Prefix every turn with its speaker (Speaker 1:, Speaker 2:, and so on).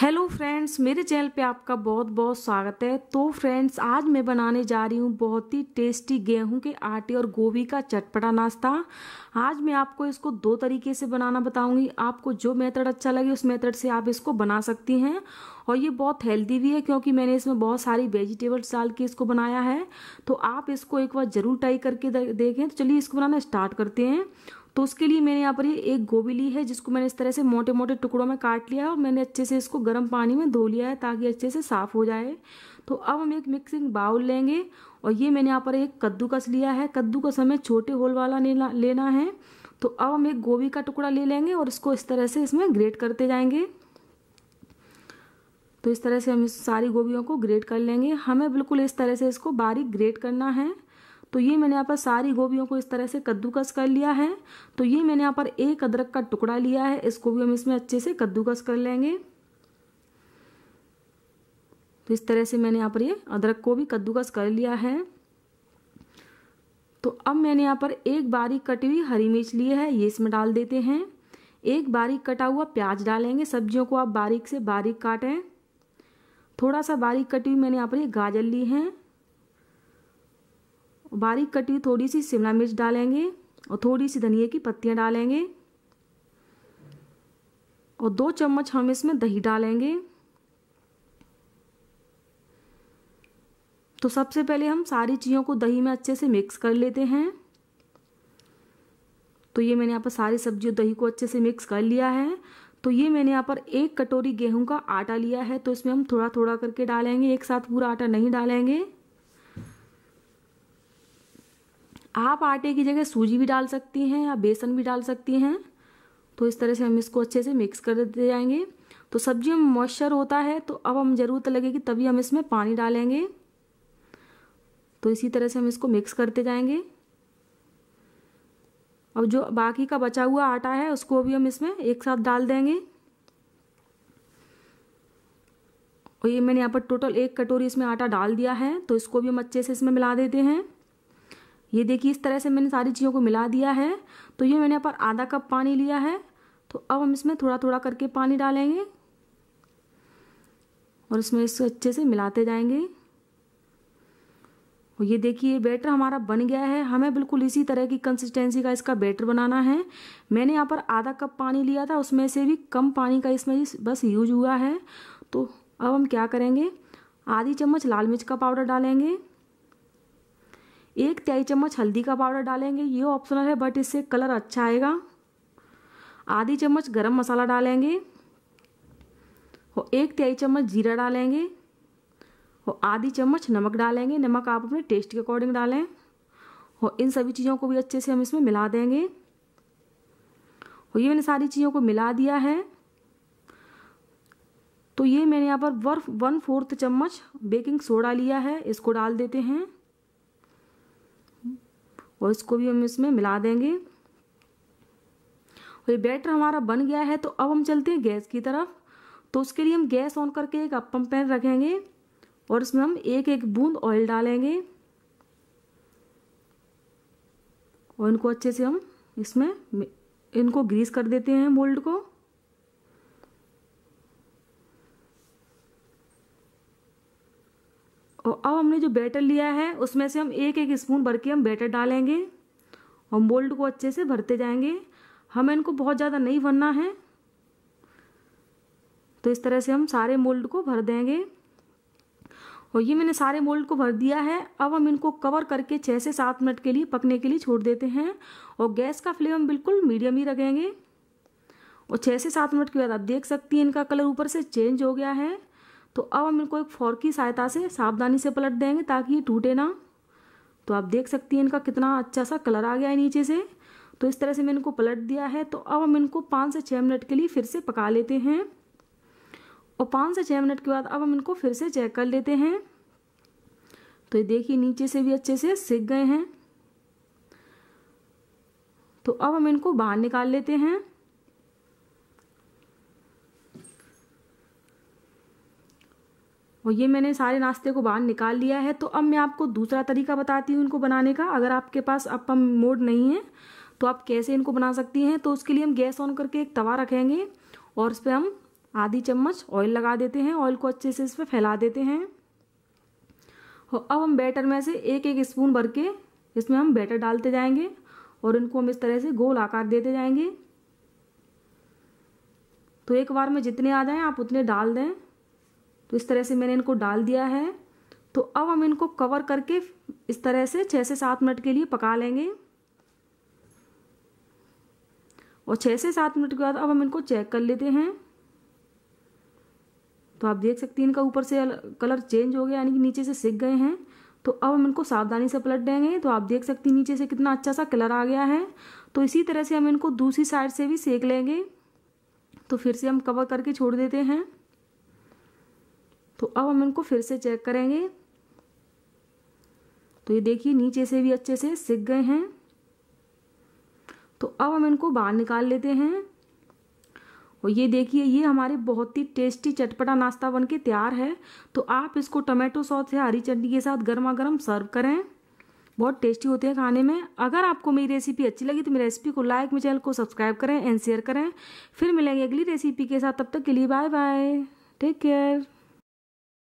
Speaker 1: hello friends मेरे channel पे आपका बहुत बहुत स्वागत है तो फ्रेंड्स आज मैं बनाने जा रही हूँ बहुत ही टेस्टी गेहूं के आटे और गोभी का चटपटा नाश्ता आज मैं आपको इसको दो तरीके से बनाना बताऊंगी आपको जो मेथड अच्छा लगे उस मेथड से आप इसको बना सकती हैं और ये बहुत हेल्दी भी है क्योंकि मैंने इसमें बहुत सारी वेजिटेबल्स डाल के इसको बनाया है तो आप इसको एक बार ज़रूर ट्राई करके देखें तो चलिए इसको बनाना स्टार्ट करते हैं तो उसके लिए मैंने यहाँ पर ये एक गोभी ली है जिसको मैंने इस तरह से मोटे मोटे टुकड़ों में काट लिया है और मैंने अच्छे से इसको गर्म पानी में धो लिया है ताकि अच्छे से साफ़ हो जाए तो अब हम एक मिक्सिंग बाउल लेंगे और ये मैंने यहाँ पर एक कद्दूकस लिया है कद्दूकस हमें छोटे होल वाला लेना लेना है तो अब हम एक गोभी का टुकड़ा ले लेंगे और इसको इस तरह से इसमें ग्रेट करते जाएंगे तो इस तरह से हम इस सारी गोभियों को ग्रेट कर लेंगे हमें बिल्कुल इस तरह से इसको बारीक ग्रेट करना है तो ये मैंने यहाँ पर सारी गोभियों को इस तरह से कद्दूकस कर लिया है तो ये मैंने यहाँ पर एक अदरक का टुकड़ा लिया है इसको भी हम इसमें अच्छे से कद्दूकस कर लेंगे तो इस तरह से मैंने यहाँ पर ये अदरक को भी कद्दूकस कर लिया है तो अब मैंने यहाँ पर एक बारीक कटी हुई हरी मिर्च ली है ये इसमें डाल देते हैं एक बारीक कटा हुआ प्याज डालेंगे सब्जियों को आप बारीक से बारीक काटें थोड़ा सा बारीक कटी हुई मैंने यहाँ पर ये गाजर ली हैं बारीक कटी हुई थोड़ी सी शिमला मिर्च डालेंगे और थोड़ी सी धनिया की पत्तियाँ डालेंगे और दो चम्मच हम इसमें दही डालेंगे तो सबसे पहले हम सारी चीज़ों को दही में अच्छे से मिक्स कर लेते हैं तो ये मैंने यहाँ पर सारी सब्जियों दही को अच्छे से मिक्स कर लिया है तो ये मैंने यहाँ पर एक कटोरी गेहूं का आटा लिया है तो इसमें हम थोड़ा थोड़ा करके डालेंगे एक साथ पूरा आटा नहीं डालेंगे आप आटे की जगह सूजी भी डाल सकती हैं या बेसन भी डाल सकती हैं तो इस तरह से हम इसको अच्छे से मिक्स कर देते जाएंगे तो सब्जी में मॉइस्चर होता है तो अब हम ज़रूरत लगेगी तभी हम इसमें पानी डालेंगे तो इसी तरह से हम इसको मिक्स करते जाएंगे अब जो बाकी का बचा हुआ आटा है उसको भी हम इसमें एक साथ डाल देंगे और ये मैंने यहाँ पर टोटल एक कटोरी इसमें आटा डाल दिया है तो इसको भी हम अच्छे से इसमें मिला देते हैं ये देखिए इस तरह से मैंने सारी चीज़ों को मिला दिया है तो ये मैंने यहाँ पर आधा कप पानी लिया है तो अब हम इसमें थोड़ा थोड़ा करके पानी डालेंगे और इसमें इसको अच्छे से मिलाते जाएंगे और ये देखिए बैटर हमारा बन गया है हमें बिल्कुल इसी तरह की कंसिस्टेंसी का इसका बैटर बनाना है मैंने यहाँ पर आधा कप पानी लिया था उसमें से भी कम पानी का इसमें बस यूज हुआ है तो अब हम क्या करेंगे आधी चम्मच लाल मिर्च का पाउडर डालेंगे एक तिहाई चम्मच हल्दी का पाउडर डालेंगे ये ऑप्शनल है बट इससे कलर अच्छा आएगा आधी चम्मच गरम मसाला डालेंगे और एक तिहाई चम्मच जीरा डालेंगे और आधी चम्मच नमक डालेंगे नमक आप अपने टेस्ट के अकॉर्डिंग डालें और इन सभी चीज़ों को भी अच्छे से हम इसमें मिला देंगे और ये मैंने सारी चीज़ों को मिला दिया है तो ये मैंने यहाँ पर वर्फ वन फोर्थ चम्मच बेकिंग सोडा लिया है इसको डाल देते हैं और इसको भी हम इसमें मिला देंगे और ये बैटर हमारा बन गया है तो अब हम चलते हैं गैस की तरफ तो उसके लिए हम गैस ऑन करके एक अपम पैन रखेंगे और इसमें हम एक एक बूंद ऑयल डालेंगे और इनको अच्छे से हम इसमें इनको ग्रीस कर देते हैं मोल्ड को और तो अब हमने जो बैटर लिया है उसमें से हम एक एक स्पून भर के हम बैटर डालेंगे और मोल्ड को अच्छे से भरते जाएंगे हमें इनको बहुत ज़्यादा नहीं भरना है तो इस तरह से हम सारे मोल्ड को भर देंगे और ये मैंने सारे मोल्ड को भर दिया है अब हम इनको कवर करके छः से सात मिनट के लिए पकने के लिए छोड़ देते हैं और गैस का फ्लेम हम बिल्कुल मीडियम ही रखेंगे और छः से सात मिनट के बाद आप देख सकती हैं इनका कलर ऊपर से चेंज हो गया है तो अब हम इनको एक फॉर्क की सहायता से सावधानी से पलट देंगे ताकि ये टूटे ना तो आप देख सकती हैं इनका कितना अच्छा सा कलर आ गया है नीचे से तो इस तरह से मैंने इनको पलट दिया है तो अब हम इनको पाँच से छः मिनट के लिए फिर से पका लेते हैं और पाँच से छः मिनट के बाद अब हम इनको फिर से चेक कर लेते हैं तो ये देखिए नीचे से भी अच्छे से सिक गए हैं तो अब हम इनको बाहर निकाल लेते हैं और ये मैंने सारे नाश्ते को बाहर निकाल लिया है तो अब मैं आपको दूसरा तरीका बताती हूँ इनको बनाने का अगर आपके पास अपम मोड नहीं है तो आप कैसे इनको बना सकती हैं तो उसके लिए हम गैस ऑन करके एक तवा रखेंगे और उस पर हम आधी चम्मच ऑयल लगा देते हैं ऑयल को अच्छे से इस पर फैला देते हैं और अब हम बैटर में से एक एक स्पून भर के इसमें हम बैटर डालते जाएंगे और इनको हम इस तरह से गोल आकार देते जाएंगे तो एक बार में जितने आ जाएं आप उतने डाल दें तो इस तरह से मैंने इनको डाल दिया है तो अब हम इनको कवर करके इस तरह से छः से सात मिनट के लिए पका लेंगे और छः से सात मिनट के बाद अब हम इनको चेक कर लेते हैं तो आप देख सकते हैं इनका ऊपर से कलर चेंज हो गया यानी कि नीचे से सिक गए हैं तो अब हम इनको सावधानी से पलट देंगे तो आप देख सकती नीचे से कितना अच्छा सा कलर आ गया है तो इसी तरह से हम इनको दूसरी साइड से भी सेक लेंगे तो फिर से हम कवर करके छोड़ देते हैं तो अब हम इनको फिर से चेक करेंगे तो ये देखिए नीचे से भी अच्छे से सिक गए हैं तो अब हम इनको बाहर निकाल लेते हैं और ये देखिए ये हमारे बहुत ही टेस्टी चटपटा नाश्ता बनके तैयार है तो आप इसको टमाटो सॉस या हरी चटनी के साथ गर्मा गर्म सर्व करें बहुत टेस्टी होते हैं खाने में अगर आपको मेरी रेसिपी अच्छी लगी तो मेरी रेसिपी को लाइक मेरे चैनल को सब्सक्राइब करें एंड शेयर करें फिर मिलेंगे अगली रेसिपी के साथ तब तक के लिए बाय बाय टेक केयर